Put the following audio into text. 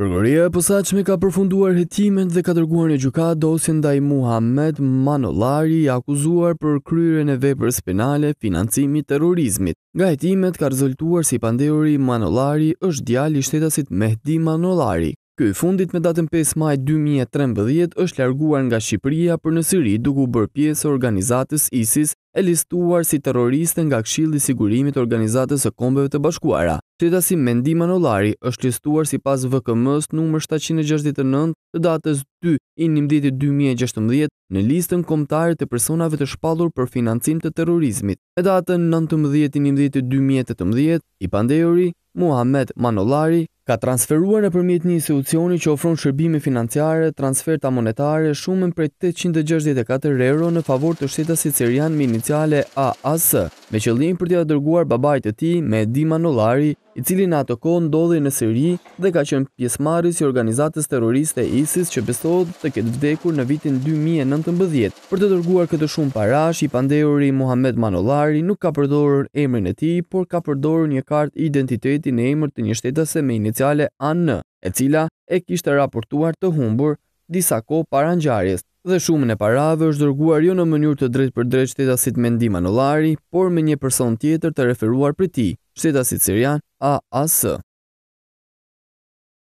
Përgëria e pësachme ka përfunduar hetimet dhe ka tërguar në gjuka dosin da i Muhammed Manolari i akuzuar për kryre në vepërës penale financimi terrorizmit. Ga hetimet ka rezultuar si pandeori Manolari është djali shtetasit Mehdi Manolari. Ky fundit me datën 5 maj 2013 është larguar nga Shqipëria për në Siri duku bërë pjesë organizatës ISIS e listuar si terroriste nga kshildi sigurimit organizatës e kombëve të bashkuara si Mendi Manollari është listuar si pas VKM-s numër 769 të datës 2 i 2016 në listën komtarë të personave të shpalur për financim të terrorizmit. E datën 19 i 2018 i pandejori Muhammed Manollari ka transferuar në përmjet një institucioni që ofron shërbime financiare, transferta monetare, shumën prej 864 euro në favor të shteta sicerian me iniciale AAS, me qëllim për t'ja dërguar babajt të ti me Dima Nolari, i cili në ato kohë ndodhe në Siri dhe ka qenë pjesmaris i organizatës terroriste ISIS që besohet të ketë vdekur në vitin 2019. Për të dërguar këtë shumë parash, i pandehuri Muhammed Manolari nuk ka përdorur emrin e tij, por ka përdorur një kartë identiteti në emër të një shtetëse me iniciale AN, e cila e kishte raportuar të humbur disa ko para njarjes dhe shumën e parave është dërguar jo në mënyrë të drejt për drejt shtetasit mendima në lari, por me një person tjetër të referuar për ti, shtetasit Sirian, A.A.S.